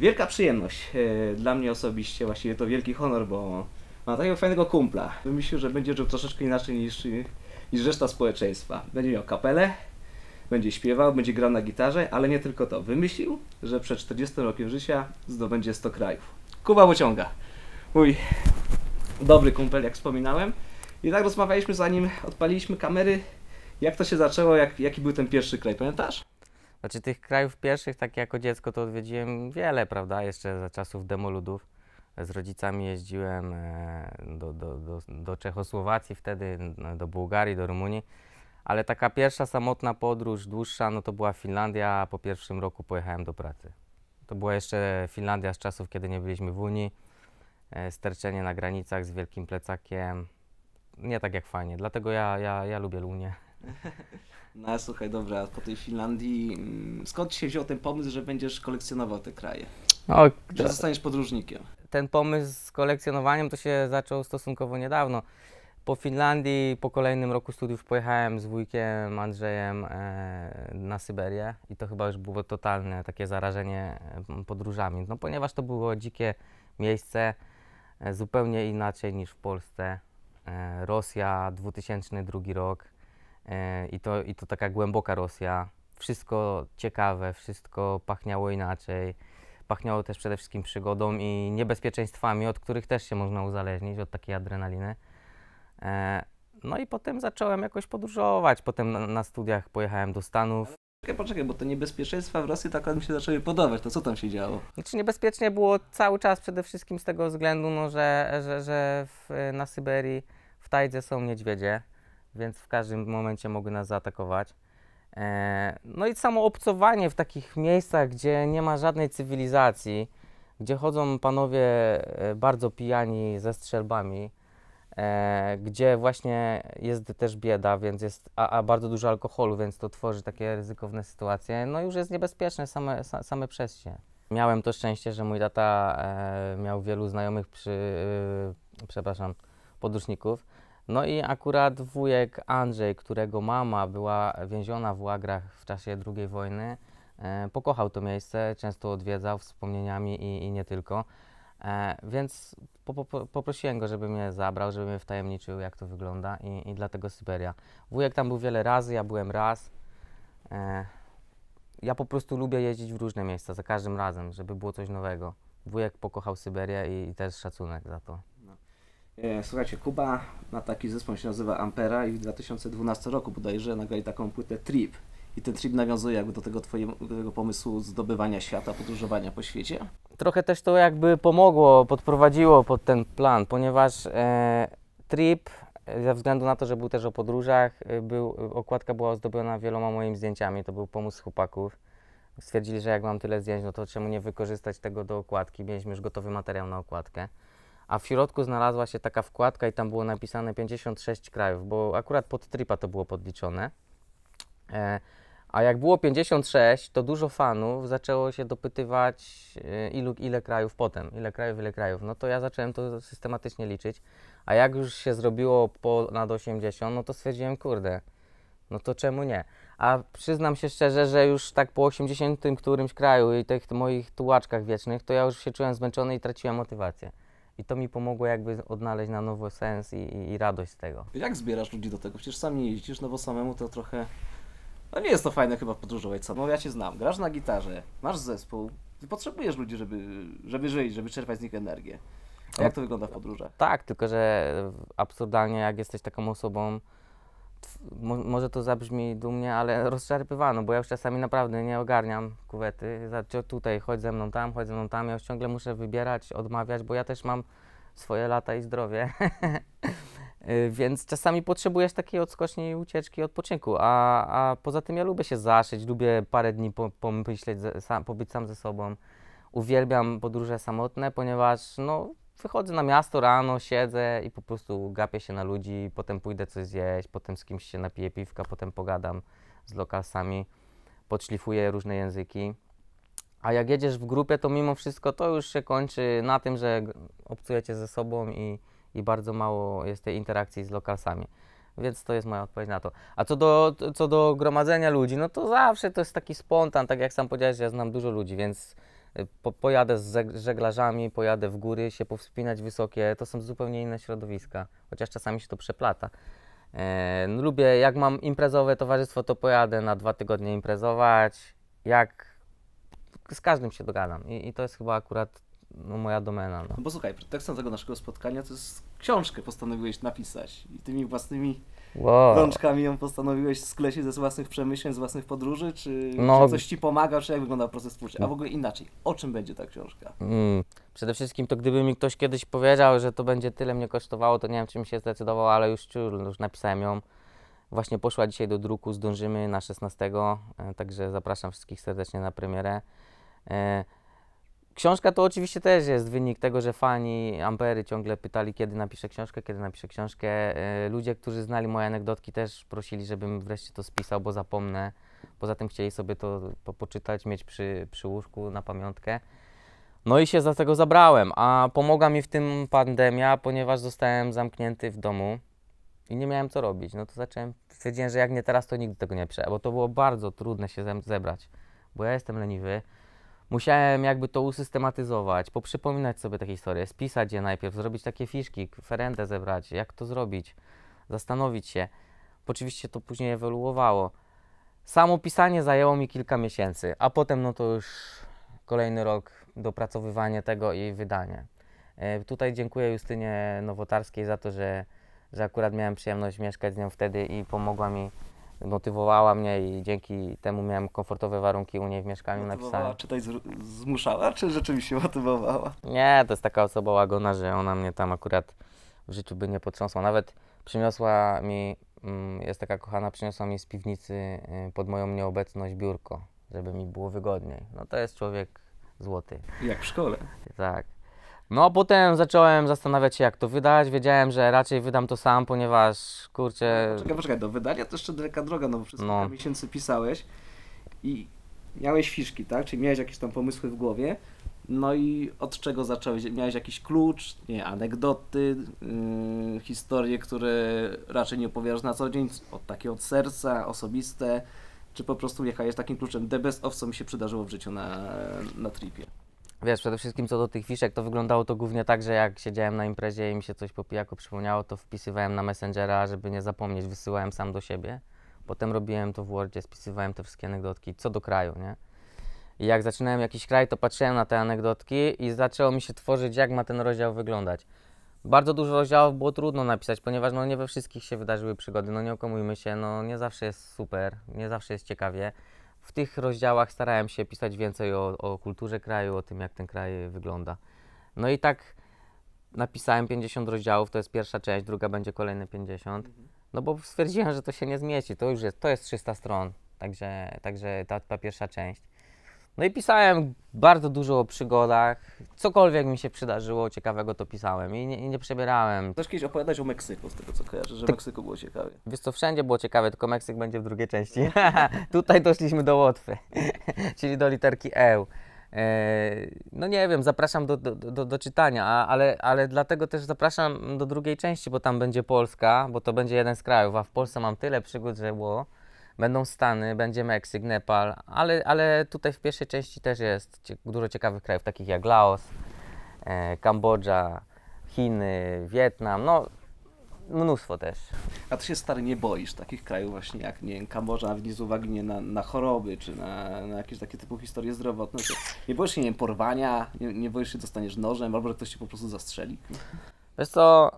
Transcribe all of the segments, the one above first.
wielka przyjemność e, dla mnie osobiście, właściwie to wielki honor, bo mam takiego fajnego kumpla. Myślę, że będzie żył troszeczkę inaczej niż, niż reszta społeczeństwa. Będzie miał kapelę, będzie śpiewał, będzie grał na gitarze, ale nie tylko to. Wymyślił, że przed 40 rokiem życia zdobędzie 100 krajów. Kuba Wociąga, mój dobry kumpel, jak wspominałem. I tak rozmawialiśmy zanim odpaliliśmy kamery, jak to się zaczęło, jak, jaki był ten pierwszy kraj, pamiętasz? Znaczy tych krajów pierwszych, tak jako dziecko, to odwiedziłem wiele, prawda? Jeszcze za czasów demoludów. Z rodzicami jeździłem e, do, do, do, do Czechosłowacji wtedy, do Bułgarii, do Rumunii. Ale taka pierwsza samotna podróż, dłuższa, no to była Finlandia, po pierwszym roku pojechałem do pracy. To była jeszcze Finlandia z czasów, kiedy nie byliśmy w Unii. E, sterczenie na granicach z wielkim plecakiem. Nie tak jak fajnie, dlatego ja, ja, ja lubię Unię. No słuchaj, dobra, po tej Finlandii mm, skąd się wziął ten pomysł, że będziesz kolekcjonował te kraje? O, że zostaniesz podróżnikiem? Ten pomysł z kolekcjonowaniem to się zaczął stosunkowo niedawno. Po Finlandii, po kolejnym roku studiów pojechałem z wujkiem Andrzejem e, na Syberię i to chyba już było totalne takie zarażenie e, podróżami, no ponieważ to było dzikie miejsce, e, zupełnie inaczej niż w Polsce. Rosja, 2002 rok, E, I to, I to taka głęboka Rosja. Wszystko ciekawe, wszystko pachniało inaczej. Pachniało też przede wszystkim przygodą i niebezpieczeństwami, od których też się można uzależnić, od takiej adrenaliny. E, no i potem zacząłem jakoś podróżować. Potem na, na studiach pojechałem do Stanów. Poczekaj, poczekaj, bo te niebezpieczeństwa w Rosji tak mi się zaczęły podobać. To co tam się działo? Znaczy niebezpiecznie było cały czas przede wszystkim z tego względu, no, że, że, że w, na Syberii w Tajdze są niedźwiedzie więc w każdym momencie mogły nas zaatakować. E, no i samo obcowanie w takich miejscach, gdzie nie ma żadnej cywilizacji, gdzie chodzą panowie e, bardzo pijani ze strzelbami, e, gdzie właśnie jest też bieda, więc jest, a, a, bardzo dużo alkoholu, więc to tworzy takie ryzykowne sytuacje. No już jest niebezpieczne same, same przez się. Miałem to szczęście, że mój tata miał wielu znajomych przy, przepraszam, podróżników. No i akurat wujek Andrzej, którego mama była więziona w łagrach w czasie II wojny, e, pokochał to miejsce, często odwiedzał wspomnieniami i, i nie tylko. E, więc po, po, poprosiłem go, żeby mnie zabrał, żeby mnie wtajemniczył, jak to wygląda i, i dlatego Syberia. Wujek tam był wiele razy, ja byłem raz. E, ja po prostu lubię jeździć w różne miejsca, za każdym razem, żeby było coś nowego. Wujek pokochał Syberię i, i też szacunek za to. E, słuchajcie, Kuba ma taki zespół, się nazywa Ampera i w 2012 roku bodajże nagrali taką płytę Trip. I ten trip nawiązuje jakby do tego twojego pomysłu zdobywania świata, podróżowania po świecie? Trochę też to jakby pomogło, podprowadziło pod ten plan, ponieważ e, trip e, ze względu na to, że był też o podróżach, e, był, okładka była ozdobiona wieloma moimi zdjęciami. To był pomysł chłopaków. Stwierdzili, że jak mam tyle zdjęć, no to czemu nie wykorzystać tego do okładki? Mieliśmy już gotowy materiał na okładkę a w środku znalazła się taka wkładka i tam było napisane 56 krajów, bo akurat pod tripa to było podliczone. E, a jak było 56, to dużo fanów zaczęło się dopytywać, e, ilu, ile krajów potem, ile krajów, ile krajów. No to ja zacząłem to systematycznie liczyć, a jak już się zrobiło ponad 80, no to stwierdziłem, kurde, no to czemu nie? A przyznam się szczerze, że już tak po 80 którymś kraju i tych moich tułaczkach wiecznych, to ja już się czułem zmęczony i traciłem motywację. I to mi pomogło jakby odnaleźć na nowo sens i, i radość z tego. Jak zbierasz ludzi do tego? Przecież sam nie jeździsz, no bo samemu to trochę... No nie jest to fajne chyba podróżować samemu. No ja cię znam, grasz na gitarze, masz zespół, ty potrzebujesz ludzi, żeby, żeby żyć, żeby czerpać z nich energię. A jak no to wygląda w podróżach? Tak, tylko że absurdalnie jak jesteś taką osobą, może to zabrzmi dumnie, ale rozczerpywano, bo ja już czasami naprawdę nie ogarniam kuwety. Znaczy tutaj, chodź ze mną tam, chodź ze mną tam. Ja już ciągle muszę wybierać, odmawiać, bo ja też mam swoje lata i zdrowie. Y, więc czasami potrzebujesz takiej odskoczni, ucieczki, odpoczynku. A, a poza tym ja lubię się zaszyć, lubię parę dni pomyśleć, sam, pobyć sam ze sobą. Uwielbiam podróże samotne, ponieważ no, wychodzę na miasto rano, siedzę i po prostu gapię się na ludzi, potem pójdę coś zjeść, potem z kimś się napiję piwka, potem pogadam z lokalsami, podszlifuję różne języki. A jak jedziesz w grupie, to mimo wszystko to już się kończy na tym, że obcujecie ze sobą i, i bardzo mało jest tej interakcji z lokalsami. Więc to jest moja odpowiedź na to. A co do, co do gromadzenia ludzi, no to zawsze to jest taki spontan, tak jak sam powiedziałeś, ja znam dużo ludzi, więc po, pojadę z żeglarzami, pojadę w góry, się powspinać wysokie, to są zupełnie inne środowiska, chociaż czasami się to przeplata. E, no, lubię, jak mam imprezowe towarzystwo, to pojadę na dwa tygodnie imprezować, jak z każdym się dogadam I, i, to jest chyba akurat no, moja domena. No. no bo słuchaj, pretekstem tego naszego spotkania to jest książkę postanowiłeś napisać i tymi własnymi Wow. Rączkami ją postanowiłeś sklecić ze własnych przemyśleń, z własnych podróży, czy, no, czy coś ci pomaga, czy jak wygląda proces twórczy? A w ogóle inaczej, o czym będzie ta książka? Mm. Przede wszystkim to gdyby mi ktoś kiedyś powiedział, że to będzie tyle mnie kosztowało, to nie wiem czym się zdecydował, ale już ciul, już napisałem ją. Właśnie poszła dzisiaj do druku, zdążymy na 16, e, także zapraszam wszystkich serdecznie na premierę. E, Książka to oczywiście też jest wynik tego, że fani Ampery ciągle pytali, kiedy napiszę książkę, kiedy napiszę książkę. E, ludzie, którzy znali moje anegdotki, też prosili, żebym wreszcie to spisał, bo zapomnę. Poza tym chcieli sobie to po poczytać, mieć przy, przy łóżku na pamiątkę. No i się za tego zabrałem, a pomogła mi w tym pandemia, ponieważ zostałem zamknięty w domu i nie miałem co robić. No to zacząłem, stwierdziłem, że jak nie teraz, to nigdy tego nie piszę, bo to było bardzo trudne się zebrać, bo ja jestem leniwy musiałem jakby to usystematyzować, poprzypominać sobie te historie, spisać je najpierw, zrobić takie fiszki, ferendę zebrać, jak to zrobić, zastanowić się. Oczywiście to później ewoluowało. Samo pisanie zajęło mi kilka miesięcy, a potem no to już kolejny rok dopracowywanie tego i wydanie. tutaj dziękuję Justynie Nowotarskiej za to, że, że akurat miałem przyjemność mieszkać z nią wtedy i pomogła mi motywowała mnie i dzięki temu miałem komfortowe warunki u niej w mieszkaniu napisane. Czy tutaj zmuszała, czy rzeczywiście motywowała? Nie, to jest taka osoba łagona, że ona mnie tam akurat w życiu by nie potrząsła. Nawet przyniosła mi, mm, jest taka kochana, przyniosła mi z piwnicy y, pod moją nieobecność biurko, żeby mi było wygodniej. No to jest człowiek złoty. Jak w szkole. Tak. No a potem zacząłem zastanawiać się, jak to wydać. Wiedziałem, że raczej wydam to sam, ponieważ kurczę. No, poczekaj, poczekaj, do wydania to jeszcze daleka droga, no bo przez no. miesięcy pisałeś i miałeś fiszki, tak? Czyli miałeś jakieś tam pomysły w głowie. No i od czego zacząłeś? Miałeś jakiś klucz, nie, anegdoty, yy, historie, które raczej nie opowiadasz na co dzień, od, takie od serca, osobiste, czy po prostu jechałeś takim kluczem? The best of, co mi się przydarzyło w życiu na, na tripie. Wiesz, przede wszystkim co do tych fiszek, to wyglądało to głównie tak, że jak siedziałem na imprezie i mi się coś po pijaku przypomniało, to wpisywałem na Messengera, żeby nie zapomnieć, wysyłałem sam do siebie. Potem robiłem to w Wordzie, spisywałem te wszystkie anegdotki, co do kraju, nie? I jak zaczynałem jakiś kraj, to patrzyłem na te anegdotki i zaczęło mi się tworzyć, jak ma ten rozdział wyglądać. Bardzo dużo rozdziałów było trudno napisać, ponieważ no, nie we wszystkich się wydarzyły przygody, no nie okomujmy się, no nie zawsze jest super, nie zawsze jest ciekawie w tych rozdziałach starałem się pisać więcej o, o kulturze kraju, o tym, jak ten kraj wygląda. No i tak napisałem 50 rozdziałów, to jest pierwsza część, druga będzie kolejne 50, mhm. no bo stwierdziłem, że to się nie zmieści, to już jest, to jest 300 stron, także, także ta, ta pierwsza część. No i pisałem bardzo dużo o przygodach. Cokolwiek mi się przydarzyło ciekawego, to pisałem i nie, i nie przebierałem. Chcesz kiedyś opowiadać o Meksyku, z tego co kojarzę, że tak. Meksyku było ciekawie. Wiesz co, wszędzie było ciekawe, tylko Meksyk będzie w drugiej części. Tutaj doszliśmy do Łotwy, czyli do literki e. e. No nie wiem, zapraszam do, do, do, do czytania, ale, ale dlatego też zapraszam do drugiej części, bo tam będzie Polska, bo to będzie jeden z krajów, a w Polsce mam tyle przygód, że było będą Stany, będzie Meksyk, Nepal, ale, ale tutaj w pierwszej części też jest dużo ciekawych krajów, takich jak Laos, e, Kambodża, Chiny, Wietnam, no mnóstwo też. A ty się stary nie boisz takich krajów właśnie jak nie wiem, Kambodża, nawet nie z uwagi nie na, na choroby czy na, na jakieś takie typu historie zdrowotne. nie boisz się nie wiem, porwania, nie, nie boisz się dostaniesz nożem albo że ktoś cię po prostu zastrzeli? Wiesz co,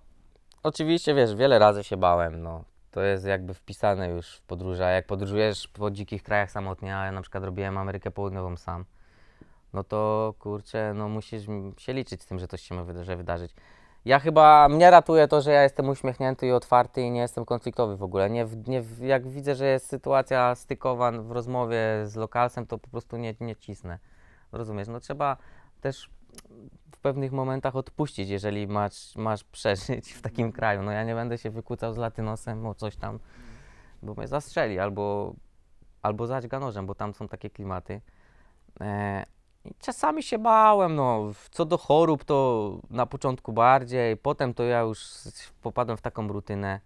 oczywiście wiesz, wiele razy się bałem, no to jest jakby wpisane już w podróże. jak podróżujesz po dzikich krajach samotnie, a ja na przykład robiłem Amerykę Południową sam, no to kurczę, no musisz się liczyć z tym, że coś się może wydarzyć. Ja chyba, mnie ratuje to, że ja jestem uśmiechnięty i otwarty i nie jestem konfliktowy w ogóle. Nie, nie, jak widzę, że jest sytuacja stykowa w rozmowie z lokalsem, to po prostu nie, nie cisnę. Rozumiesz, no trzeba też pewnych momentach odpuścić, jeżeli masz, masz przeżyć w takim no. kraju. No ja nie będę się wykłócał z latynosem o coś tam, mm. bo mnie zastrzeli albo, albo zaćga nożem, bo tam są takie klimaty. E, i czasami się bałem, no. Co do chorób, to na początku bardziej, potem to ja już popadłem w taką rutynę.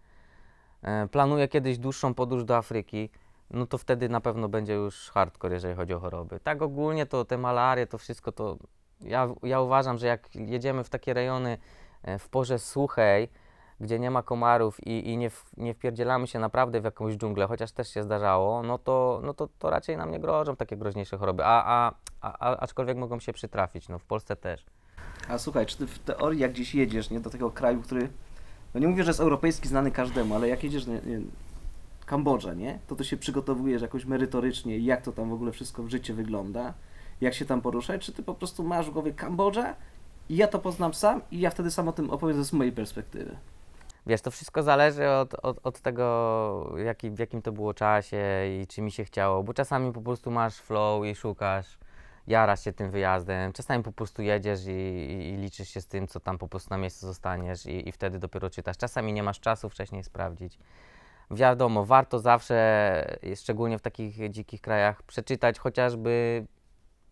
E, planuję kiedyś dłuższą podróż do Afryki, no to wtedy na pewno będzie już hardcore, jeżeli chodzi o choroby. Tak ogólnie to te malarie, to wszystko to ja, ja uważam, że jak jedziemy w takie rejony e, w porze suchej, gdzie nie ma komarów i, i nie, w, nie wpierdzielamy się naprawdę w jakąś dżunglę, chociaż też się zdarzało, no to, no to, to raczej nam nie grożą takie groźniejsze choroby, a, a, a, aczkolwiek mogą się przytrafić, no w Polsce też. A słuchaj, czy ty w teorii jak gdzieś jedziesz, nie, do tego kraju, który, no nie mówię, że jest europejski, znany każdemu, ale jak jedziesz, nie, Kambodżę, nie, to ty się przygotowujesz jakoś merytorycznie, jak to tam w ogóle wszystko w życiu wygląda, jak się tam poruszać, czy ty po prostu masz w głowie Kambodżę i ja to poznam sam i ja wtedy sam o tym opowiem z mojej perspektywy. Wiesz, to wszystko zależy od, od, od tego, jaki, w jakim to było czasie i czy mi się chciało, bo czasami po prostu masz flow i szukasz, jarasz się tym wyjazdem, czasami po prostu jedziesz i, i, i liczysz się z tym, co tam po prostu na miejscu zostaniesz i, i wtedy dopiero czytasz. Czasami nie masz czasu wcześniej sprawdzić wiadomo, warto zawsze, szczególnie w takich dzikich krajach, przeczytać chociażby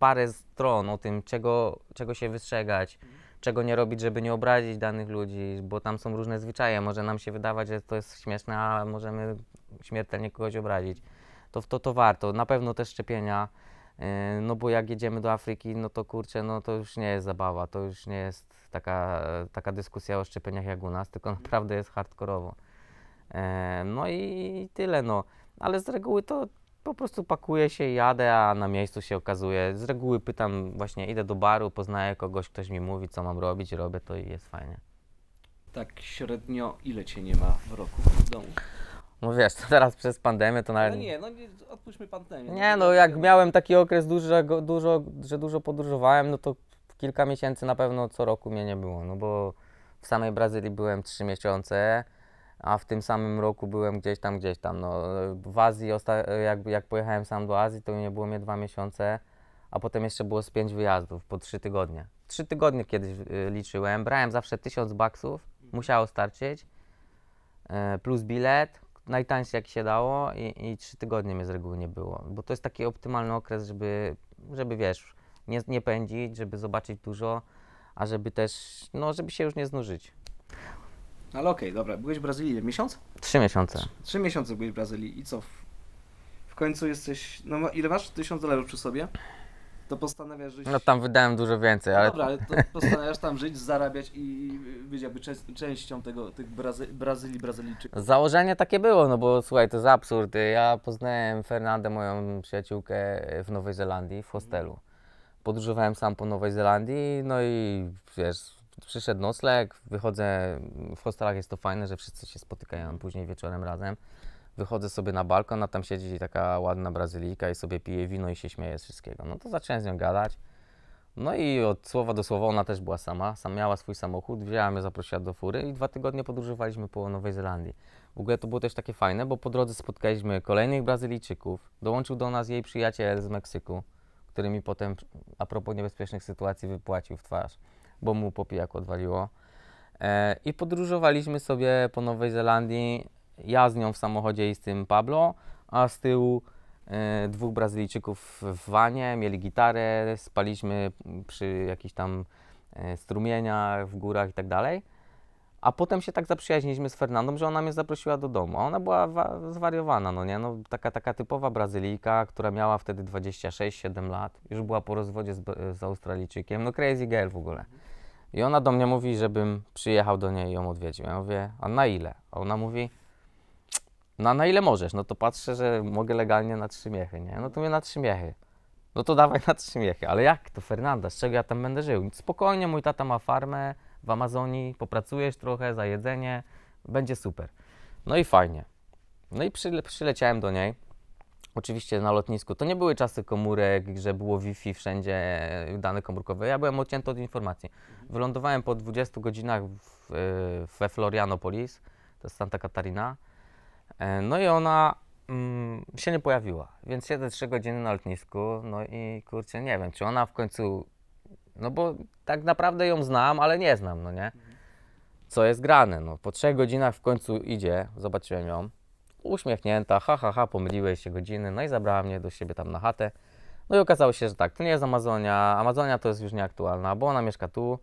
parę stron o tym, czego, czego się wystrzegać, czego nie robić, żeby nie obrazić danych ludzi, bo tam są różne zwyczaje. Może nam się wydawać, że to jest śmieszne, a możemy śmiertelnie kogoś obrazić. To, to, to warto. Na pewno też szczepienia, y, no bo jak jedziemy do Afryki, no to kurczę, no to już nie jest zabawa, to już nie jest taka, taka dyskusja o szczepieniach jak u nas, tylko mhm. naprawdę jest hardkorowo. E, no i tyle, no. Ale z reguły to po prostu pakuję się, jadę, a na miejscu się okazuje. Z reguły pytam, właśnie idę do baru, poznaję kogoś, ktoś mi mówi, co mam robić, robię to i jest fajnie. Tak średnio ile cię nie ma w roku w domu? No wiesz, to teraz przez pandemię to nawet... No nie, no nie, odpuśćmy pandemię. No nie, no jak miałem taki okres dużego, dużo, że dużo podróżowałem, no to kilka miesięcy na pewno co roku mnie nie było, no bo w samej Brazylii byłem trzy miesiące, a w tym samym roku byłem gdzieś tam, gdzieś tam. No, w Azji, jak, jak pojechałem sam do Azji, to nie było mnie dwa miesiące, a potem jeszcze było z pięć wyjazdów po trzy tygodnie. Trzy tygodnie kiedyś y, liczyłem, brałem zawsze tysiąc baksów, musiało starczyć, y, plus bilet, najtańszy jak się dało i, i trzy tygodnie mnie z reguły nie było, bo to jest taki optymalny okres, żeby, żeby wiesz, nie, nie pędzić, żeby zobaczyć dużo, a żeby też, no, żeby się już nie znużyć. Ale okej, okay, dobra. Byłeś w Brazylii miesiąc? Trzy miesiące. Trzy, trzy, miesiące byłeś w Brazylii i co? W, w końcu jesteś... No, no ile masz? Tysiąc dolarów przy sobie? To postanawiasz żyć... No tam wydałem dużo więcej, ale... Dobra, ale to postanawiasz tam żyć, zarabiać i być jakby częścią tego, tych Brazy Brazylii, Brazylijczyków. Założenie takie było, no bo słuchaj, to jest absurd. Ja poznałem Fernandę, moją przyjaciółkę w Nowej Zelandii, w hostelu. Podróżowałem sam po Nowej Zelandii, no i wiesz, przyszedł nocleg, wychodzę, w hostelach jest to fajne, że wszyscy się spotykają później wieczorem razem. Wychodzę sobie na balkon, a tam siedzi taka ładna Brazylijka i sobie pije wino i się śmieje z wszystkiego. No to zacząłem z nią gadać. No i od słowa do słowa ona też była sama. Sam miała swój samochód, wzięła mnie, zaprosiła do fury i dwa tygodnie podróżowaliśmy po Nowej Zelandii. W ogóle to było też takie fajne, bo po drodze spotkaliśmy kolejnych Brazylijczyków. Dołączył do nas jej przyjaciel z Meksyku, który mi potem, a propos niebezpiecznych sytuacji, wypłacił w twarz bo mu popijak odwaliło. E, I podróżowaliśmy sobie po Nowej Zelandii, ja z nią w samochodzie i z tym Pablo, a z tyłu e, dwóch Brazylijczyków w wanie, mieli gitarę, spaliśmy przy jakichś tam e, strumieniach w górach i tak dalej. A potem się tak zaprzyjaźniliśmy z Fernandą, że ona mnie zaprosiła do domu. A ona była zwariowana, no nie? No, taka, taka typowa Brazylijka, która miała wtedy 26-7 lat, już była po rozwodzie z, z Australijczykiem. No crazy girl w ogóle. I ona do mnie mówi, żebym przyjechał do niej i ją odwiedził. Ja mówię, a na ile? A ona mówi, no na ile możesz? No to patrzę, że mogę legalnie na trzy miechy, nie? No to mnie na trzy miechy. No to dawaj na trzy miechy. Ale jak to, Fernanda? Z czego ja tam będę żył? Spokojnie, mój tata ma farmę w Amazonii, popracujesz trochę za jedzenie, będzie super. No i fajnie. No i przyleciałem do niej. Oczywiście na lotnisku. To nie były czasy komórek, że było Wi-Fi wszędzie, dane komórkowe. Ja byłem odcięty od informacji. Wylądowałem po 20 godzinach w, e, we Florianopolis, to jest Santa Katarina. E, no i ona mm, się nie pojawiła, więc siedzę 3 godziny na lotnisku, no i kurczę, nie wiem, czy ona w końcu, no bo tak naprawdę ją znam, ale nie znam, no nie? Co jest grane, no po 3 godzinach w końcu idzie, zobaczyłem ją uśmiechnięta, ha, ha, ha, pomyliłeś się godziny, no i zabrała mnie do siebie tam na chatę. No i okazało się, że tak, to nie jest Amazonia, Amazonia to jest już nieaktualna, bo ona mieszka tu,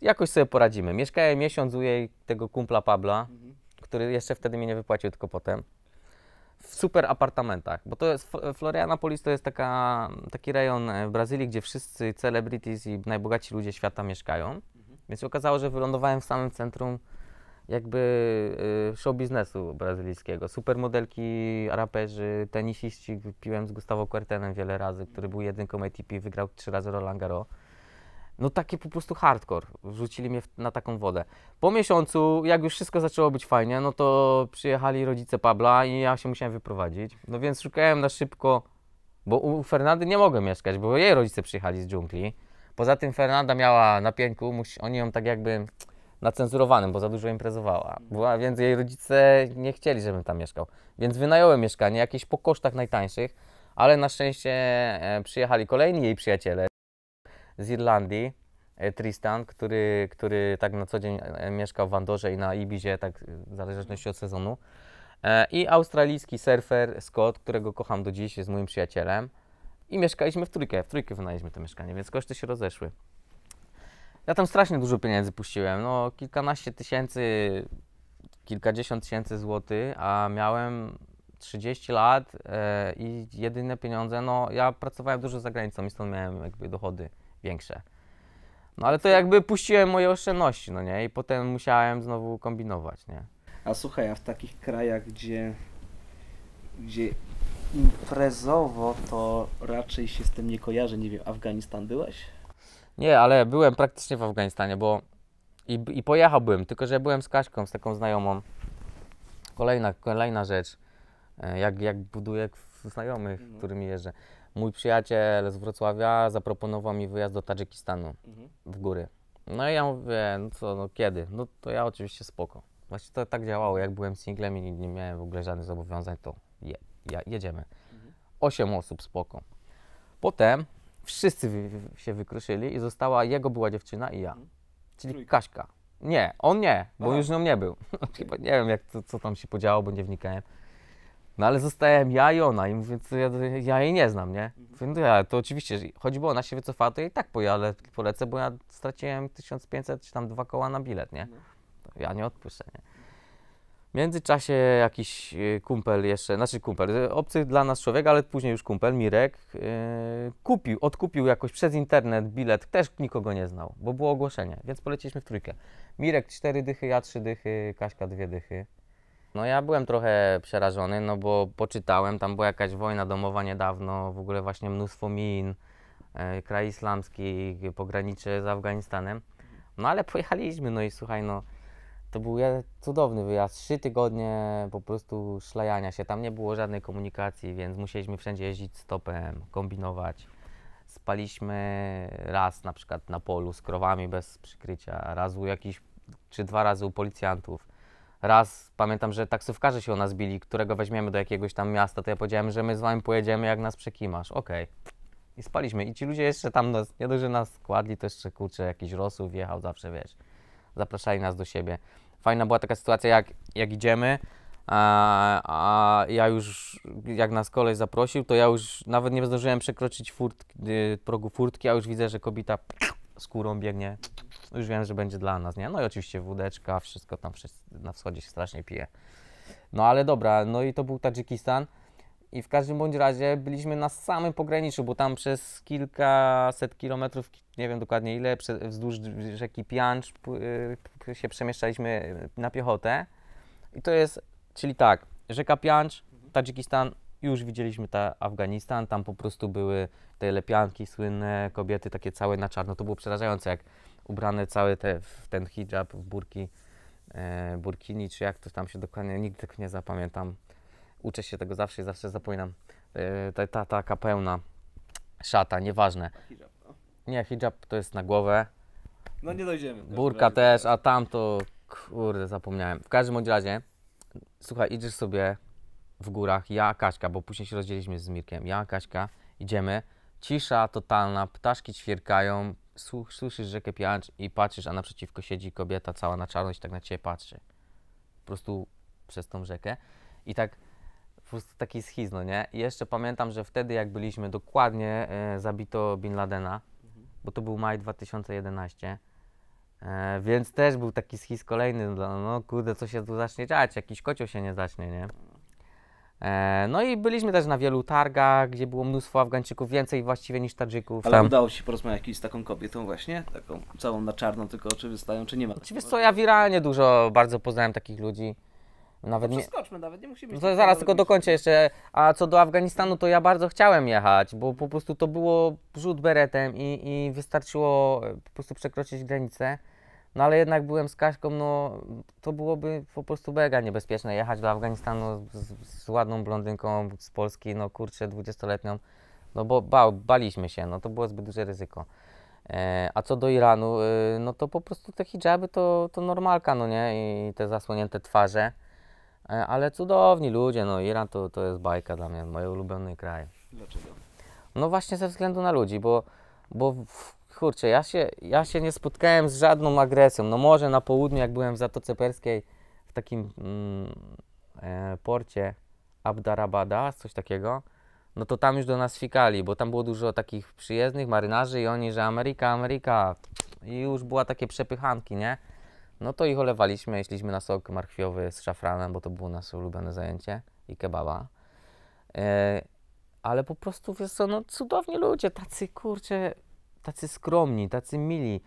jakoś sobie poradzimy. Mieszkałem miesiąc u jej tego kumpla Pabla, mhm. który jeszcze wtedy mi nie wypłacił, tylko potem. W super apartamentach, bo to jest Florianopolis to jest taka, taki rejon e, w Brazylii, gdzie wszyscy celebrities i najbogaci ludzie świata mieszkają. Mhm. Więc się okazało, że wylądowałem w samym centrum jakby y, show biznesu brazylijskiego. Supermodelki, raperzy, tenisiści. Piłem z Gustavo Quertenem wiele razy, który był jedynką ATP, wygrał trzy razy Roland Garros. No takie po prostu hardcore. Wrzucili mnie na taką wodę. Po miesiącu, jak już wszystko zaczęło być fajnie, no to przyjechali rodzice Pabla i ja się musiałem wyprowadzić. No więc szukałem na szybko, bo u Fernandy nie mogłem mieszkać, bo jej rodzice przyjechali z dżungli. Poza tym Fernanda miała na pieńku, oni ją tak jakby na cenzurowanym, bo za dużo imprezowała. Była, więc jej rodzice nie chcieli, żebym tam mieszkał. Więc wynająłem mieszkanie, jakieś po kosztach najtańszych, ale na szczęście e, przyjechali kolejni jej przyjaciele z Irlandii, e, Tristan, który, który tak na co dzień e, mieszkał w Andorze i na Ibizie, tak w zależności od sezonu. I australijski surfer Scott, którego kocham do dziś, jest moim przyjacielem. I mieszkaliśmy w trójkę, w trójkę wynajęliśmy to mieszkanie, więc koszty się rozeszły. Ja tam strasznie dużo pieniędzy puściłem, no kilkanaście tysięcy, kilkadziesiąt tysięcy złotych, a miałem 30 lat e, i jedyne pieniądze, no ja pracowałem dużo za granicą i stąd miałem jakby dochody większe. No ale to jakby puściłem moje oszczędności, no nie? I potem musiałem znowu kombinować, nie? A słuchaj, a w takich krajach, gdzie, gdzie imprezowo to raczej się z tym nie kojarzy, nie wiem, Afganistan byłeś? Nie, ale byłem praktycznie w Afganistanie, bo i, i pojechałbym, tylko że byłem z Kaśką, z taką znajomą. Kolejna, kolejna rzecz, e, jak, jak buduję znajomych, mhm. którymi jeżdżę. Mój przyjaciel z Wrocławia zaproponował mi wyjazd do Tadżykistanu mhm. w góry. No i ja mówię, no co, no kiedy? No to ja oczywiście spoko. Właśnie to tak działało, jak byłem singlem i nie miałem w ogóle żadnych zobowiązań, to je, jedziemy. Mhm. Osiem osób, spoko. Potem wszyscy się wykruszyli i została jego była dziewczyna i ja. Mhm. Czyli Trójka. Kaśka. Nie, on nie, bo Aha. już nią nie był. No, chyba nie wiem, jak to, co tam się podziało, bo nie wnikałem. No ale zostałem ja i ona i mówię, ja, ja, jej nie znam, nie? Mhm. No ja, to oczywiście, choćby ona się wycofała, to jej tak pojadę, polecę, bo ja straciłem 1500 czy tam dwa koła na bilet, nie? No. To ja nie odpuszczę, nie? W międzyczasie jakiś y, kumpel jeszcze, znaczy kumpel, y, obcy dla nas człowiek, ale później już kumpel, Mirek, y, kupił, odkupił jakoś przez internet bilet, też nikogo nie znał, bo było ogłoszenie, więc poleciliśmy w trójkę. Mirek cztery dychy, ja trzy dychy, Kaśka dwie dychy. No ja byłem trochę przerażony, no bo poczytałem, tam była jakaś wojna domowa niedawno, w ogóle właśnie mnóstwo min, e, kraj islamski, pogranicze z Afganistanem. No ale pojechaliśmy, no i słuchaj, no to był cudowny wyjazd, trzy tygodnie po prostu szlajania się, tam nie było żadnej komunikacji, więc musieliśmy wszędzie jeździć stopem, kombinować. Spaliśmy raz na przykład na polu z krowami bez przykrycia, raz u jakichś, czy dwa razy u policjantów. Raz pamiętam, że taksówkarze się o nas bili, którego weźmiemy do jakiegoś tam miasta, to ja powiedziałem, że my z wami pojedziemy, jak nas przekimasz. Okej. Okay. I spaliśmy. I ci ludzie jeszcze tam, nas, nie dość, że nas kładli, to jeszcze kurczę, jakiś rosół wjechał zawsze, wiesz zapraszali nas do siebie. Fajna była taka sytuacja, jak, jak idziemy, a, a ja już, jak nas kolej zaprosił, to ja już nawet nie zdążyłem przekroczyć furt, y, progu furtki, a już widzę, że kobieta skórą biegnie. Już wiem, że będzie dla nas, nie? No i oczywiście wódeczka, wszystko tam na wschodzie się strasznie pije. No ale dobra, no i to był Tadżykistan. I w każdym bądź razie byliśmy na samym pograniczu, bo tam przez kilkaset kilometrów, nie wiem dokładnie ile, wzdłuż rzeki Piancz y, się przemieszczaliśmy na piechotę. I to jest, czyli tak, rzeka Piancz, Tadżykistan, już widzieliśmy ta Afganistan, tam po prostu były te lepianki słynne, kobiety takie całe na czarno, to było przerażające, jak ubrane całe te, w ten hijab, w burki, e, burkini, czy jak to tam się dokładnie, nigdy tak nie zapamiętam, uczę się tego zawsze i zawsze zapominam. Y, ta, ta taka pełna szata, nieważne. Hijab, no. Nie, hijab to jest na głowę. No nie dojdziemy. Burka też, a tam to kurde, zapomniałem. W każdym razie, słuchaj, idziesz sobie w górach, ja, Kaśka, bo później się rozdzieliliśmy z Mirkiem. Ja, Kaśka, idziemy. Cisza totalna, ptaszki ćwierkają, słyszysz rzekę piancz i patrzysz, a naprzeciwko siedzi kobieta cała na czarność, tak na ciebie patrzy. Po prostu przez tą rzekę. I tak po prostu taki schiz, no nie? I jeszcze pamiętam, że wtedy jak byliśmy, dokładnie e, zabito Bin Ladena, mhm. bo to był maj 2011, e, więc też był taki schiz kolejny, no, no kurde, co się tu zacznie dziać, jakiś kocioł się nie zacznie, nie? E, no i byliśmy też na wielu targach, gdzie było mnóstwo Afgańczyków, więcej właściwie niż Tadżyków. Ale tam. udało się porozmawiać z taką kobietą właśnie, taką całą na czarno, tylko oczy wystają, czy nie ma? Oczywiście co, ja wiralnie dużo bardzo poznałem takich ludzi. Nawet nie... Przeskoczmy nawet, nie musimy... No to zaraz tylko dokończę jeszcze. A co do Afganistanu, to ja bardzo chciałem jechać, bo po prostu to było rzut beretem i, i wystarczyło e, po prostu przekroczyć granicę. No ale jednak byłem z Kaśką, no to byłoby po prostu mega niebezpieczne jechać do Afganistanu z, z ładną blondynką z Polski, no kurczę, dwudziestoletnią. No bo bał, baliśmy się, no to było zbyt duże ryzyko. E, a co do Iranu, y, no to po prostu te hijaby to, to normalka, no nie? I te zasłonięte twarze. E, ale cudowni ludzie, no Iran to, to jest bajka dla mnie, mój ulubiony kraj. Dlaczego? No właśnie ze względu na ludzi, bo, bo kurczę, ja się, ja się nie spotkałem z żadną agresją, no może na południu, jak byłem w Zatoce Perskiej, w takim mm, e, porcie Abdarabada, coś takiego, no to tam już do nas fikali, bo tam było dużo takich przyjezdnych marynarzy i oni, że Ameryka, Ameryka i już była takie przepychanki, nie? No to ich olewaliśmy, jeśliśmy na sok marchwiowy z szafranem, bo to było nasze ulubione zajęcie i kebaba. E, ale po prostu, wiesz co, no cudowni ludzie, tacy kurcze, tacy skromni, tacy mili.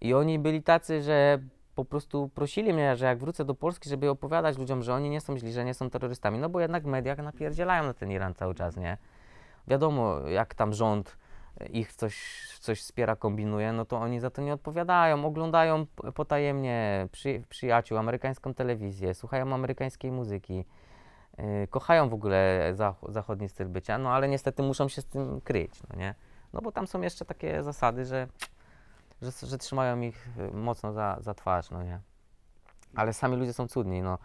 I oni byli tacy, że po prostu prosili mnie, że jak wrócę do Polski, żeby opowiadać ludziom, że oni nie są źli, że nie są terrorystami. No bo jednak media napierdzielają na ten Iran cały czas, nie? Wiadomo, jak tam rząd ich coś, coś wspiera, kombinuje, no to oni za to nie odpowiadają. Oglądają potajemnie przy, przyjaciół, amerykańską telewizję, słuchają amerykańskiej muzyki, yy, kochają w ogóle zach zachodni styl bycia, no ale niestety muszą się z tym kryć, no nie? No bo tam są jeszcze takie zasady, że, że, że trzymają ich y, mocno za, za twarz, no nie? Ale sami ludzie są cudni, no.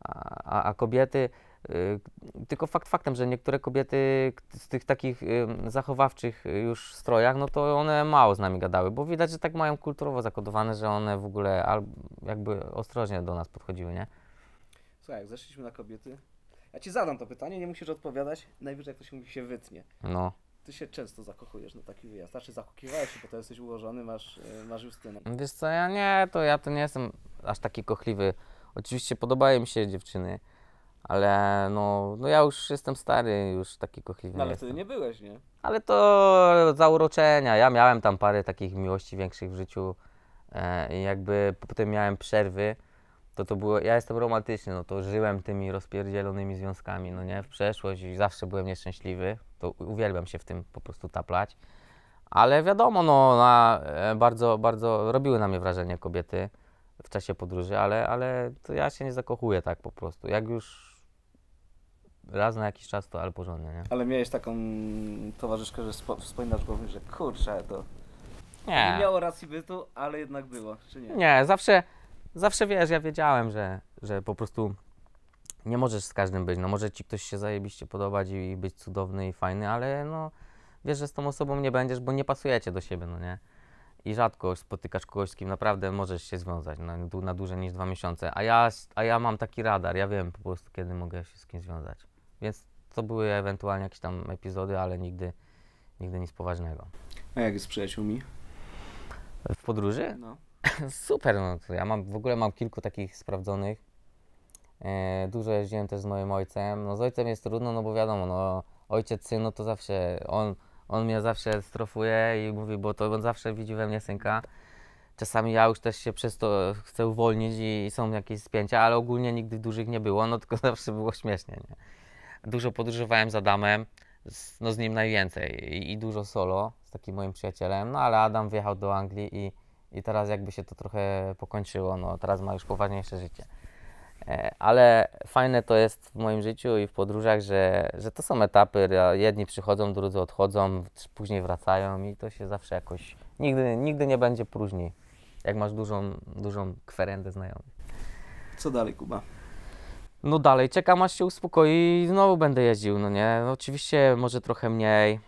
A, a, a kobiety, Y, tylko fakt faktem, że niektóre kobiety z tych takich zachowawczych y, już strojach, no to one mało z nami gadały, bo widać, że tak mają kulturowo zakodowane, że one w ogóle jakby ostrożnie do nas podchodziły, nie? Słuchaj, jak zeszliśmy na kobiety, ja ci zadam to pytanie, nie musisz odpowiadać, najwyżej jak to się mówi, się wytnie. No. Ty się często zakochujesz na no taki wyjazd, znaczy zakochiwałeś się, bo to jesteś ułożony, masz, y, masz Justynę. Wiesz co, ja nie, to ja to nie jestem aż taki kochliwy. Oczywiście podobają mi się dziewczyny, ale no, no ja już jestem stary, już taki kochliwy. No, ale wtedy nie byłeś, nie? Ale to zauroczenia. Ja miałem tam parę takich miłości większych w życiu. E, I jakby potem miałem przerwy, to to było, ja jestem romantyczny, no to żyłem tymi rozpierdzielonymi związkami, no nie, w przeszłość i zawsze byłem nieszczęśliwy, to uwielbiam się w tym po prostu taplać, ale wiadomo, no na, e, bardzo, bardzo robiły na mnie wrażenie kobiety w czasie podróży, ale, ale to ja się nie zakochuję tak po prostu, jak już raz na jakiś czas to ale porządnie, nie? Ale miałeś taką towarzyszkę, że spo, wspominasz go, że kurczę, to nie. nie miało racji bytu, ale jednak było, czy nie? Nie, zawsze, zawsze wiesz, ja wiedziałem, że, że po prostu nie możesz z każdym być, no może ci ktoś się zajebiście podobać i, i być cudowny i fajny, ale no wiesz, że z tą osobą nie będziesz, bo nie pasujecie do siebie, no nie? i rzadko spotykasz kogoś, z kim naprawdę możesz się związać na, na dłużej niż dwa miesiące. A ja, a ja mam taki radar, ja wiem po prostu, kiedy mogę się z kim związać. Więc to były ewentualnie jakieś tam epizody, ale nigdy, nigdy nic poważnego. A jak jest z przyjaciółmi? W podróży? No. Super, no ja mam, w ogóle mam kilku takich sprawdzonych. E, dużo jeździłem też z moim ojcem. No z ojcem jest trudno, no bo wiadomo, no ojciec syn, no to zawsze, on, on mnie zawsze strofuje i mówi, bo to on zawsze widzi we mnie synka. Czasami ja już też się przez to chcę uwolnić i, i są jakieś spięcia, ale ogólnie nigdy dużych nie było, no tylko zawsze było śmiesznie, nie? Dużo podróżowałem z Adamem, z, no z nim najwięcej I, i dużo solo z takim moim przyjacielem, no ale Adam wyjechał do Anglii i, i teraz jakby się to trochę pokończyło, no teraz ma już poważniejsze życie. E, ale fajne to jest w moim życiu i w podróżach, że, że to są etapy. Jedni przychodzą, drudzy odchodzą, później wracają i to się zawsze jakoś. Nigdy, nigdy nie będzie próżni, jak masz dużą, dużą kwerendę znajomych. Co dalej, Kuba? no dalej czekam aż się uspokoi i znowu będę jeździł, no nie, no oczywiście może trochę mniej,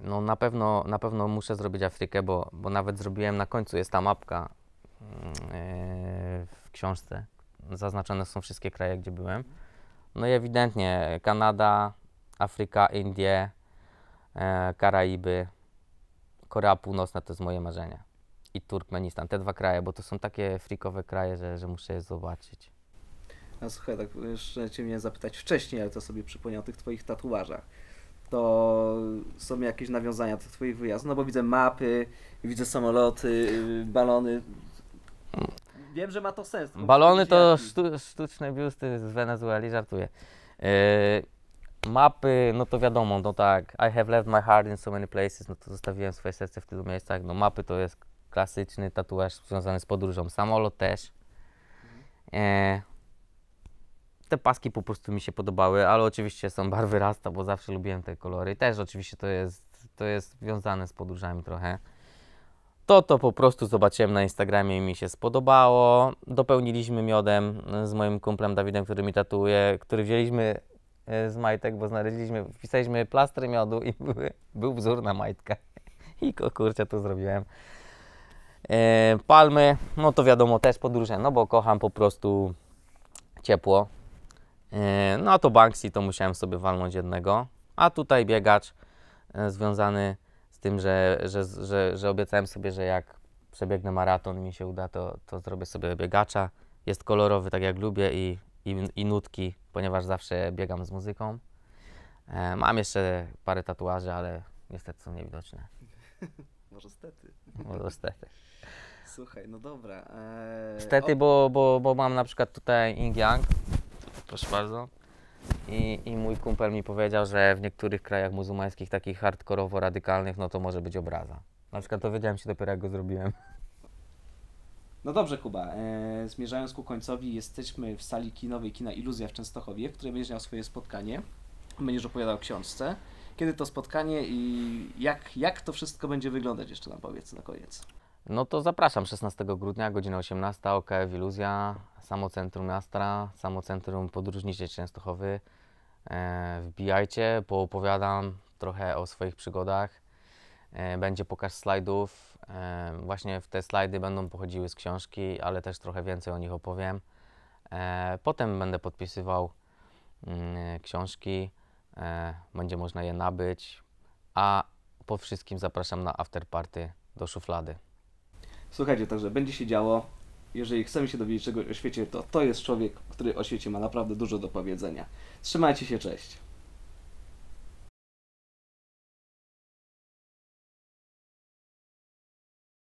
no na pewno, na pewno muszę zrobić Afrykę, bo, bo nawet zrobiłem na końcu, jest ta mapka yy, w książce, zaznaczone są wszystkie kraje, gdzie byłem, no i ewidentnie Kanada, Afryka, Indie, yy, Karaiby, Korea Północna to jest moje marzenie i Turkmenistan, te dwa kraje, bo to są takie frikowe kraje, że, że muszę je zobaczyć. A słuchaj, tak jeszcze cię miałem zapytać wcześniej, ale to sobie przypomniał o tych twoich tatuażach. To są jakieś nawiązania do twoich wyjazdów? No bo widzę mapy, widzę samoloty, y, balony. Wiem, że ma to sens. balony to sztu, sztuczne biusty z Wenezueli, żartuję. Y, mapy, no to wiadomo, no tak, I have left my heart in so many places, no to zostawiłem swoje serce w tylu miejscach. No mapy to jest klasyczny tatuaż związany z podróżą. Samolot też. Yy, te paski po prostu mi się podobały, ale oczywiście są barwy rasta, bo zawsze lubiłem te kolory. Też oczywiście to jest, to jest wiązane z podróżami trochę. To to po prostu zobaczyłem na Instagramie i mi się spodobało. Dopełniliśmy miodem z moim kumplem Dawidem, który mi tatuje, który wzięliśmy e, z majtek, bo znaleźliśmy, wpisaliśmy plastry miodu i były, był wzór na majtkę. I kurczę, to zrobiłem. E, palmy, no to wiadomo, też podróże, no bo kocham po prostu ciepło. E, no a to Banksy to musiałem sobie walnąć jednego, a tutaj biegacz e, związany z tym, że, że, że, że obiecałem sobie, że jak przebiegnę maraton i mi się uda, to, to zrobię sobie biegacza. Jest kolorowy, tak jak lubię i, i, i nutki, ponieważ zawsze biegam z muzyką. E, mam jeszcze parę tatuaży, ale niestety są niewidoczne. Może stety. Może stety. Słuchaj, no dobra. Eee, Stety, bo, bo, bo mam na przykład tutaj Ing Yang, proszę bardzo. I, I, mój kumpel mi powiedział, że w niektórych krajach muzułmańskich, takich hardkorowo radykalnych, no to może być obraza. Na przykład dowiedziałem się dopiero, jak go zrobiłem. No dobrze, Kuba. E, zmierzając ku końcowi, jesteśmy w sali kinowej Kina Iluzja w Częstochowie, w której będziesz miał swoje spotkanie. Będziesz opowiadał o książce. Kiedy to spotkanie i jak, jak to wszystko będzie wyglądać, jeszcze nam powiedz na koniec. No to zapraszam 16 grudnia, godzina 18, OKF Iluzja, samo centrum miasta, samo centrum podróżnicze Częstochowy. E, wbijajcie, poopowiadam trochę o swoich przygodach. E, będzie pokaz slajdów. E, właśnie w te slajdy będą pochodziły z książki, ale też trochę więcej o nich opowiem. E, potem będę podpisywał mm, książki, e, będzie można je nabyć, a po wszystkim zapraszam na afterparty do szuflady. Słuchajcie, także będzie się działo. Jeżeli chcemy się dowiedzieć czegoś o świecie, to to jest człowiek, który o świecie ma naprawdę dużo do powiedzenia. Trzymajcie się, cześć!